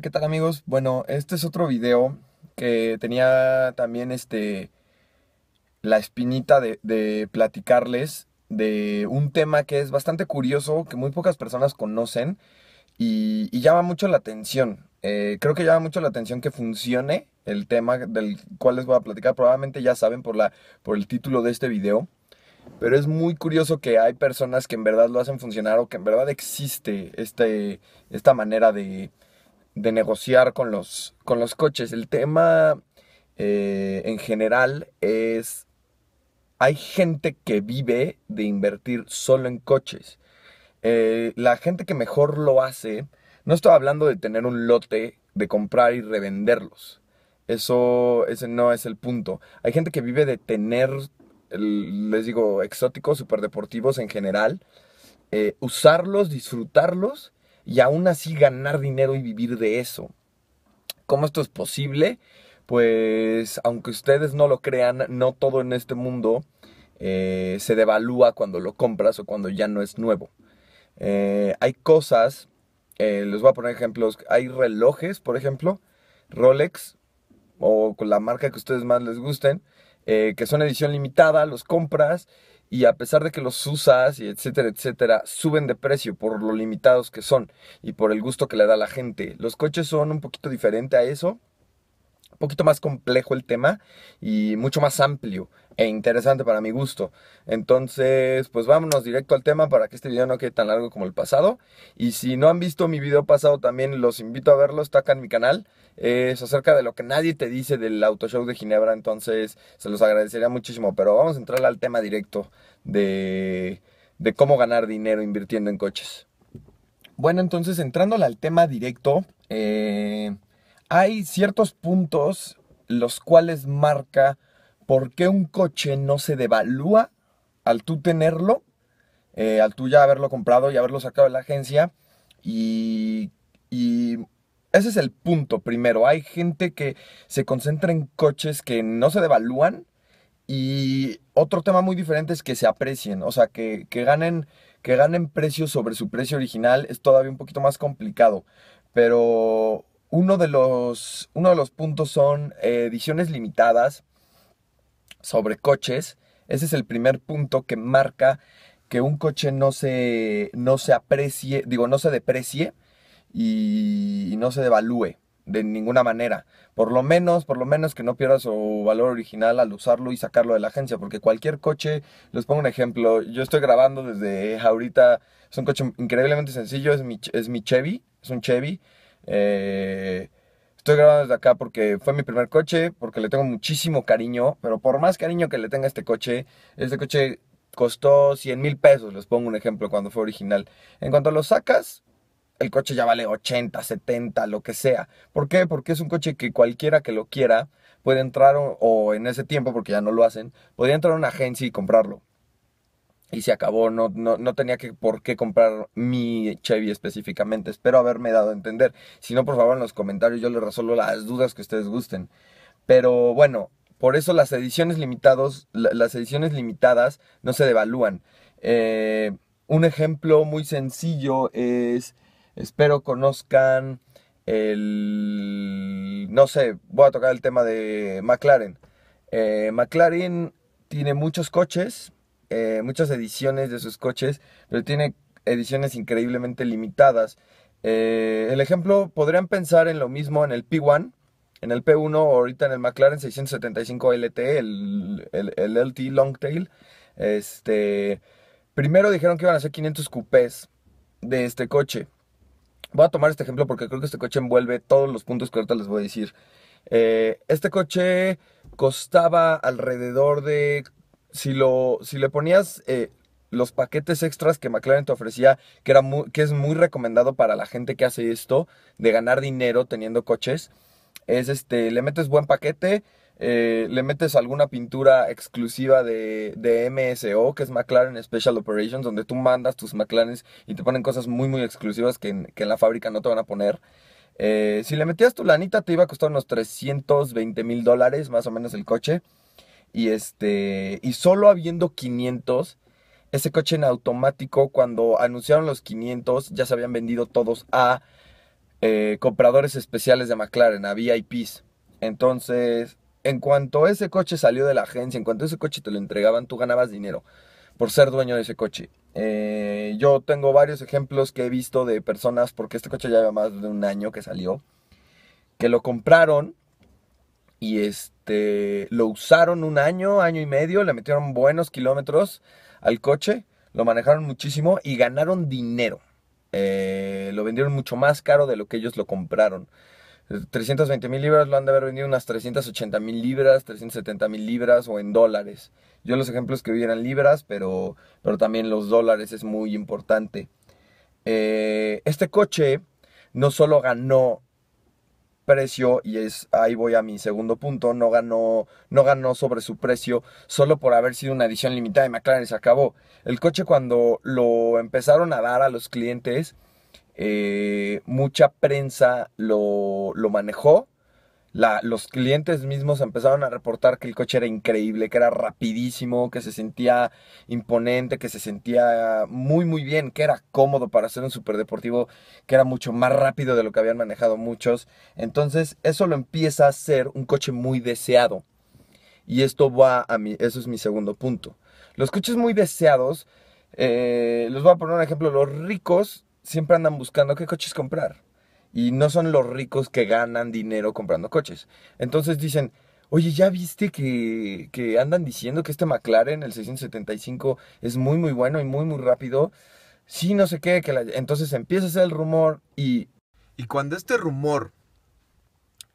¿qué tal amigos? Bueno, este es otro video que tenía también este la espinita de, platicarles de un tema que es bastante curioso, que muy pocas personas conocen y, llama mucho la atención. Eh, creo que llama mucho la atención que funcione el tema del cual les voy a platicar. Probablemente ya saben por, la, por el título de este video. Pero es muy curioso que hay personas que en verdad lo hacen funcionar o que en verdad existe este, esta manera de, de negociar con los, con los coches. El tema eh, en general es, hay gente que vive de invertir solo en coches. Eh, la gente que mejor lo hace, no estoy hablando de tener un lote, de comprar y revenderlos. Eso, ese no es el punto. Hay gente que vive de tener, les digo, exóticos, superdeportivos en general, eh, usarlos, disfrutarlos y aún así ganar dinero y vivir de eso. ¿Cómo esto es posible? Pues aunque ustedes no lo crean, no todo en este mundo eh, se devalúa cuando lo compras o cuando ya no es nuevo. Eh, hay cosas, eh, les voy a poner ejemplos, hay relojes, por ejemplo, Rolex o con la marca que ustedes más les gusten, que son edición limitada, los compras y a pesar de que los usas y etcétera, etcétera, suben de precio por lo limitados que son y por el gusto que le da la gente. Los coches son un poquito diferente a eso, un poquito más complejo el tema y mucho más amplio e interesante para mi gusto. Entonces, pues vámonos directo al tema para que este video no quede tan largo como el pasado. Y si no han visto mi video pasado, también los invito a verlo, está acá en mi canal es acerca de lo que nadie te dice del auto show de Ginebra, entonces se los agradecería muchísimo, pero vamos a entrar al tema directo de, de cómo ganar dinero invirtiendo en coches. Bueno, entonces entrándole al tema directo, eh, hay ciertos puntos los cuales marca por qué un coche no se devalúa al tú tenerlo, eh, al tú ya haberlo comprado y haberlo sacado de la agencia y, y ese es el punto primero. Hay gente que se concentra en coches que no se devalúan y otro tema muy diferente es que se aprecien, o sea, que, que ganen, que ganen precios sobre su precio original es todavía un poquito más complicado. Pero uno de los, uno de los puntos son eh, ediciones limitadas sobre coches. Ese es el primer punto que marca que un coche no se, no se aprecie, digo, no se deprecie y, no se devalúe de ninguna manera. Por lo menos, por lo menos que no pierda su valor original al usarlo y sacarlo de la agencia, porque cualquier coche, les pongo un ejemplo, yo estoy grabando desde ahorita, es un coche increíblemente sencillo, es mi, es mi Chevy, es un Chevy. Eh, estoy grabando desde acá porque fue mi primer coche, porque le tengo muchísimo cariño, pero por más cariño que le tenga este coche, este coche costó 100 mil pesos, les pongo un ejemplo, cuando fue original. En cuanto lo sacas, el coche ya vale 80, 70, lo que sea. ¿Por qué? Porque es un coche que cualquiera que lo quiera puede entrar o, en ese tiempo, porque ya no lo hacen, podría entrar a una agencia y comprarlo. Y se acabó, no, no, tenía que, por qué comprar mi Chevy específicamente. Espero haberme dado a entender. Si no, por favor, en los comentarios yo les resuelvo las dudas que ustedes gusten. Pero bueno, por eso las ediciones, limitados, las ediciones limitadas no se devalúan. Eh, un ejemplo muy sencillo es Espero conozcan el... No sé, voy a tocar el tema de McLaren. Eh, McLaren tiene muchos coches, eh, muchas ediciones de sus coches, pero tiene ediciones increíblemente limitadas. Eh, el ejemplo, podrían pensar en lo mismo en el P1, en el P1, ahorita en el McLaren 675 LT, el, el, LT Longtail. Este, primero dijeron que iban a hacer 500 coupés de este coche. Voy a tomar este ejemplo porque creo que este coche envuelve todos los puntos que ahorita les voy a decir. Eh, este coche costaba alrededor de, si, lo, si le ponías eh, los paquetes extras que McLaren te ofrecía, que, era que es muy recomendado para la gente que hace esto, de ganar dinero teniendo coches, es este, le metes buen paquete, eh, le metes alguna pintura exclusiva de, MSO, que es McLaren Special Operations, donde tú mandas tus McLarens y te ponen cosas muy, muy exclusivas que en, la fábrica no te van a poner. Eh, si le metías tu lanita, te iba a costar unos 320 mil dólares, más o menos, el coche. Y, este, y solo habiendo 500, ese coche en automático, cuando anunciaron los 500, ya se habían vendido todos a eh, compradores especiales de McLaren, a VIPs. Entonces, en cuanto ese coche salió de la agencia, en cuanto ese coche te lo entregaban, tú ganabas dinero por ser dueño de ese coche. Eh, yo tengo varios ejemplos que he visto de personas, porque este coche ya lleva más de un año que salió, que lo compraron y este lo usaron un año, año y medio, le metieron buenos kilómetros al coche, lo manejaron muchísimo y ganaron dinero. Eh, lo vendieron mucho más caro de lo que ellos lo compraron. 320 mil libras lo han de haber vendido unas 380 mil libras, 370 mil libras o en dólares. Yo los ejemplos que vi eran libras, pero, pero también los dólares es muy importante. Eh, este coche no solo ganó precio, y es ahí voy a mi segundo punto, no ganó, no ganó sobre su precio solo por haber sido una edición limitada de McLaren, se acabó. El coche cuando lo empezaron a dar a los clientes, eh, mucha prensa lo, manejó. los clientes mismos empezaron a reportar que el coche era increíble, que era rapidísimo, que se sentía imponente, que se sentía muy muy bien, que era cómodo para ser un superdeportivo, que era mucho más rápido de lo que habían manejado muchos. Entonces eso lo empieza a ser un coche muy deseado. Y esto va a mi, eso es mi segundo punto. Los coches muy deseados, los eh, les voy a poner un ejemplo, los ricos siempre andan buscando qué coches comprar. Y no son los ricos que ganan dinero comprando coches. Entonces dicen, oye, ¿ya viste que, que andan diciendo que este McLaren, el 675, es muy, muy bueno y muy, muy rápido? Sí, no sé qué. Que Entonces empieza a ser el rumor y... Y cuando este rumor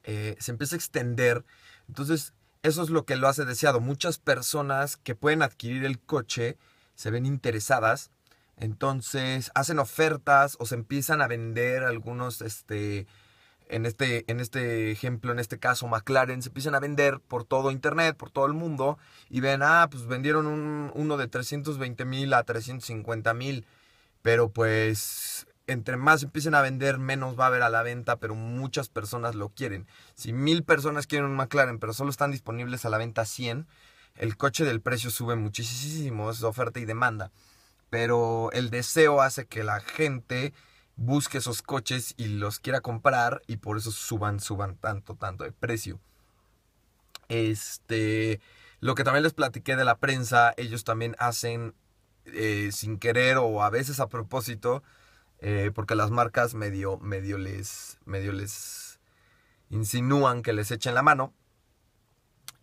eh, se empieza a extender, entonces eso es lo que lo hace deseado. Muchas personas que pueden adquirir el coche se ven interesadas entonces hacen ofertas o se empiezan a vender algunos, este, en este, en este ejemplo, en este caso, McLaren, se empiezan a vender por todo Internet, por todo el mundo, y ven, ah, pues vendieron un, uno de 320 mil a 350 mil, pero pues entre más empiecen a vender, menos va a haber a la venta, pero muchas personas lo quieren. Si mil personas quieren un McLaren, pero solo están disponibles a la venta 100, el coche del precio sube muchísimo, es oferta y demanda pero el deseo hace que la gente busque esos coches y los quiera comprar y por eso suban, suban tanto, tanto de precio. Este, lo que también les platiqué de la prensa, ellos también hacen eh, sin querer o a veces a propósito, eh, porque las marcas medio, les, medio les insinúan que les echen la mano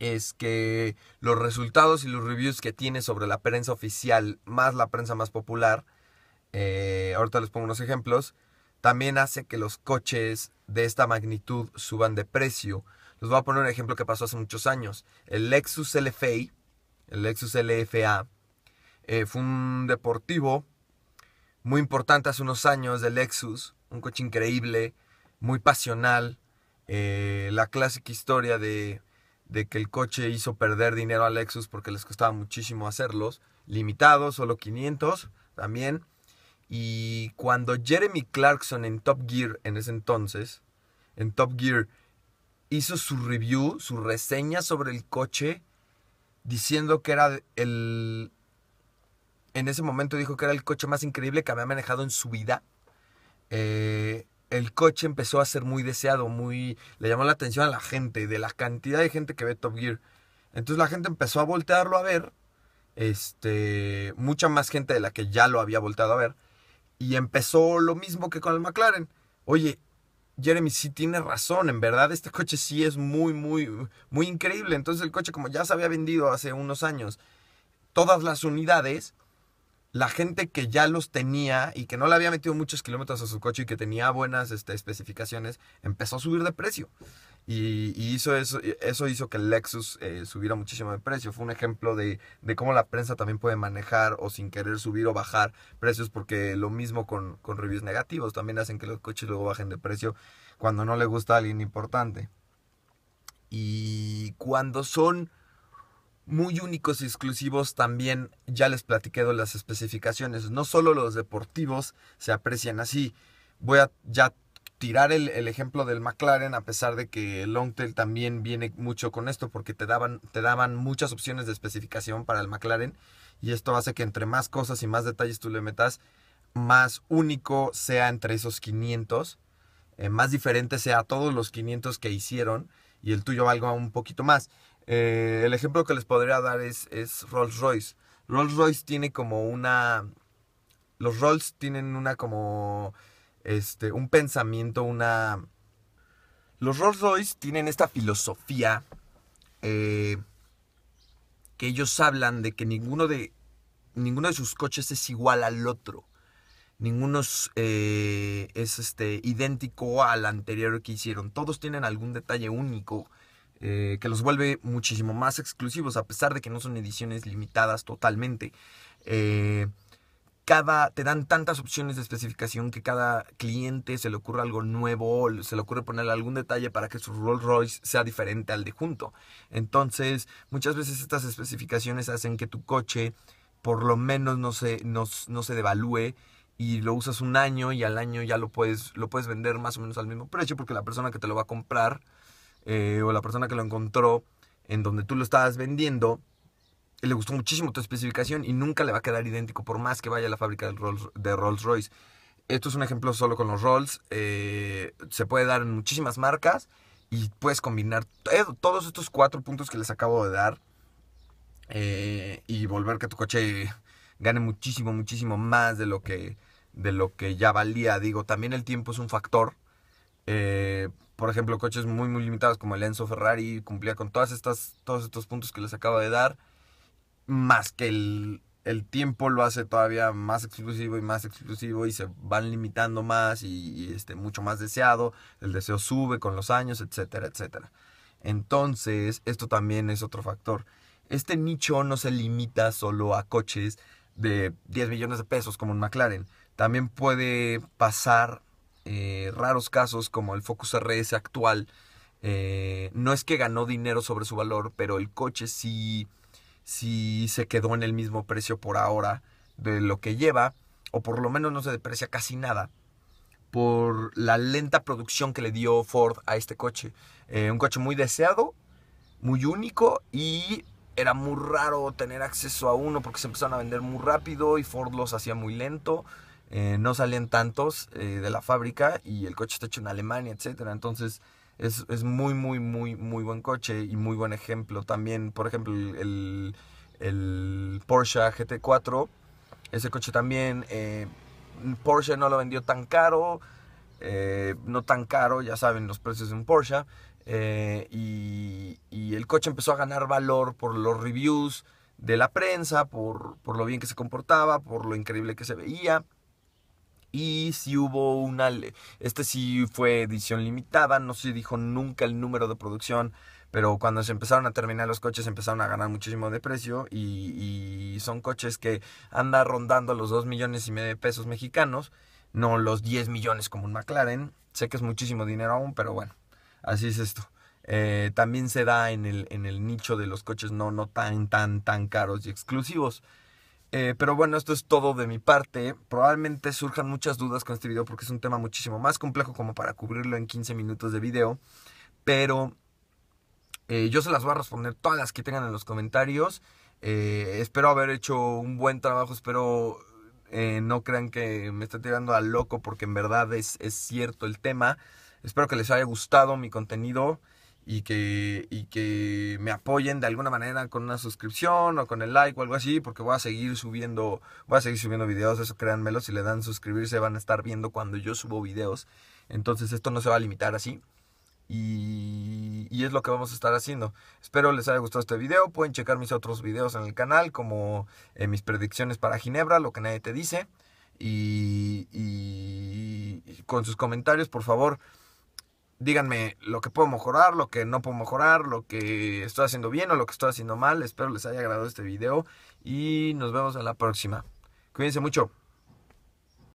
es que los resultados y los reviews que tiene sobre la prensa oficial, más la prensa más popular, eh, ahorita les pongo unos ejemplos, también hace que los coches de esta magnitud suban de precio. Les voy a poner un ejemplo que pasó hace muchos años. El Lexus LFA, el Lexus LFA, eh, fue un deportivo muy importante hace unos años de Lexus, un coche increíble, muy pasional, eh, la clásica historia de de que el coche hizo perder dinero a Lexus porque les costaba muchísimo hacerlos, limitados, solo 500 también. Y cuando Jeremy Clarkson en Top Gear, en ese entonces, en Top Gear, hizo su review, su reseña sobre el coche, diciendo que era el... En ese momento dijo que era el coche más increíble que había manejado en su vida. Eh, el coche empezó a ser muy deseado, muy le llamó la atención a la gente, de la cantidad de gente que ve Top Gear. Entonces la gente empezó a voltearlo a ver, este, mucha más gente de la que ya lo había volteado a ver, y empezó lo mismo que con el McLaren. Oye, Jeremy sí tiene razón, en verdad este coche sí es muy, muy, muy increíble. Entonces el coche como ya se había vendido hace unos años, todas las unidades, la gente que ya los tenía y que no le había metido muchos kilómetros a su coche y que tenía buenas este, especificaciones, empezó a subir de precio. Y, eso, eso hizo que el Lexus eh, subiera muchísimo de precio. Fue un ejemplo de, cómo la prensa también puede manejar o sin querer subir o bajar precios, porque lo mismo con, con reviews negativos, también hacen que los coches luego bajen de precio cuando no le gusta a alguien importante. Y cuando son muy únicos y exclusivos también, ya les platiqué de las especificaciones, no solo los deportivos se aprecian así, voy a ya tirar el, el ejemplo del McLaren a pesar de que el Longtail también viene mucho con esto porque te daban, te daban muchas opciones de especificación para el McLaren y esto hace que entre más cosas y más detalles tú le metas, más único sea entre esos 500, eh, más diferente sea todos los 500 que hicieron y el tuyo valga un poquito más. Eh, el ejemplo que les podría dar es, Rolls Royce. Rolls Royce tiene como una... Los Rolls tienen una como... Este, un pensamiento, una... Los Rolls Royce tienen esta filosofía eh, que ellos hablan de que ninguno de, ninguno de sus coches es igual al otro. Ninguno es, eh, es este, idéntico al anterior que hicieron. Todos tienen algún detalle único eh, que los vuelve muchísimo más exclusivos, a pesar de que no son ediciones limitadas totalmente. Eh, cada, te dan tantas opciones de especificación que cada cliente se le ocurre algo nuevo, se le ocurre ponerle algún detalle para que su Rolls Royce sea diferente al de junto. Entonces, muchas veces estas especificaciones hacen que tu coche por lo menos no se, no se devalúe y lo usas un año y al año ya lo puedes, lo puedes vender más o menos al mismo precio porque la persona que te lo va a comprar eh, o la persona que lo encontró en donde tú lo estabas vendiendo, le gustó muchísimo tu especificación y nunca le va a quedar idéntico por más que vaya a la fábrica de Rolls, Royce. Esto es un ejemplo solo con los Rolls. Eh, se puede dar en muchísimas marcas y puedes combinar todos estos cuatro puntos que les acabo de dar eh, y volver que tu coche gane muchísimo, muchísimo más de lo que, de lo que ya valía. Digo, también el tiempo es un factor por ejemplo, coches muy, muy limitados como el Enzo Ferrari cumplía con todas estas, todos estos puntos que les acabo de dar, más que el, el tiempo lo hace todavía más exclusivo y más exclusivo y se van limitando más y, este, mucho más deseado, el deseo sube con los años, etcétera, etcétera. Entonces, esto también es otro factor. Este nicho no se limita solo a coches de 10 millones de pesos como un McLaren. También puede pasar eh, raros casos como el Focus RS actual, eh, no es que ganó dinero sobre su valor, pero el coche sí, sí se quedó en el mismo precio por ahora de lo que lleva, o por lo menos no se deprecia casi nada por la lenta producción que le dio Ford a este coche. Eh, un coche muy deseado, muy único y era muy raro tener acceso a uno porque se empezaron a vender muy rápido y Ford los hacía muy lento. Eh, no salían tantos eh, de la fábrica y el coche está hecho en Alemania, etc. Entonces es, muy, muy, muy, muy buen coche y muy buen ejemplo. También, por ejemplo, el, Porsche GT4, ese coche también, eh, Porsche no lo vendió tan caro, no tan caro, ya saben los precios de un Porsche. Y, el coche empezó a ganar valor por los reviews de la prensa, por, por lo bien que se comportaba, por lo increíble que se veía. Y si hubo una... Este sí fue edición limitada, no se dijo nunca el número de producción, pero cuando se empezaron a terminar los coches empezaron a ganar muchísimo de precio y, son coches que andan rondando los 2 millones y medio de pesos mexicanos, no los 10 millones como un McLaren. Sé que es muchísimo dinero aún, pero bueno, así es esto. Eh, también se da en el, en el nicho de los coches no, no tan, tan, tan caros y exclusivos. Eh, pero bueno, esto es todo de mi parte. Probablemente surjan muchas dudas con este video porque es un tema muchísimo más complejo como para cubrirlo en 15 minutos de video. Pero eh, yo se las voy a responder todas las que tengan en los comentarios. Eh, espero haber hecho un buen trabajo, espero no crean que me esté tirando al loco porque en verdad es cierto el tema. Espero que les haya gustado mi contenido y que, y que me apoyen de alguna manera con una suscripción o con el like o algo así, porque voy a seguir subiendo, voy a seguir subiendo videos, eso créanmelo, si le dan suscribirse van a estar viendo cuando yo subo videos, entonces esto no se va a limitar así. Y, es lo que vamos a estar haciendo. Espero les haya gustado este video. Pueden checar mis otros videos en el canal, como eh, mis predicciones para Ginebra, lo que nadie te dice. y con sus comentarios, por favor, díganme lo que puedo mejorar, lo que no puedo mejorar, lo que estoy haciendo bien o lo que estoy haciendo mal. Espero les haya agradado este video y nos vemos en la próxima. Cuídense mucho.